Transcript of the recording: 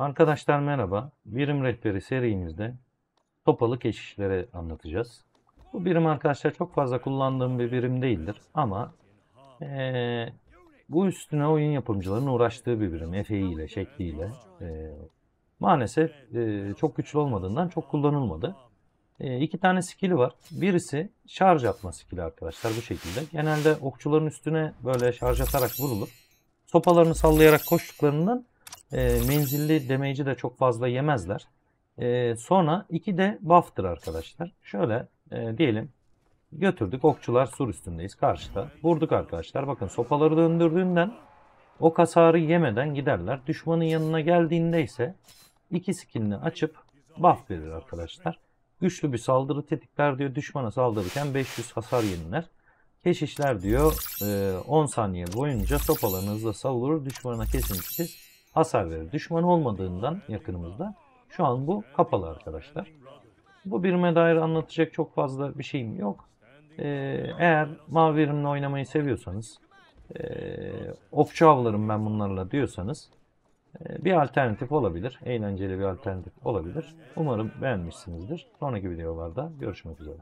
Arkadaşlar merhaba. Birim rehberi serimizde topalı keşişleri anlatacağız. Bu birim arkadaşlar çok fazla kullandığım bir birim değildir ama ee, bu üstüne oyun yapımcılarının uğraştığı bir birim. Efe'iyle, şekliyle. E, maalesef e, çok güçlü olmadığından çok kullanılmadı. E, iki tane skill'i var. Birisi şarj atma skill'i arkadaşlar bu şekilde. Genelde okçuların üstüne böyle şarj atarak vurulur. Sopalarını sallayarak koştuklarından e, menzilli damage'i de çok fazla yemezler. E, sonra iki de buff'tır arkadaşlar. Şöyle e, diyelim götürdük okçular sur üstündeyiz karşıda. Vurduk arkadaşlar bakın sopaları döndürdüğünden o kasarı yemeden giderler. Düşmanın yanına geldiğinde ise iki skinini açıp buff verir arkadaşlar. Güçlü bir saldırı tetikler diyor. Düşmana saldırırken 500 hasar yeniler. Keşişler diyor 10 e, saniye boyunca sopalarını hızla savurur. Düşmana kesintisiz hasar verir. Düşman olmadığından yakınımızda şu an bu kapalı arkadaşlar. Bu birime dair anlatacak çok fazla bir şeyim yok. Ee, eğer mavi birimle oynamayı seviyorsanız, e, ee, okçu avlarım ben bunlarla diyorsanız e, bir alternatif olabilir. Eğlenceli bir alternatif olabilir. Umarım beğenmişsinizdir. Sonraki videolarda görüşmek üzere.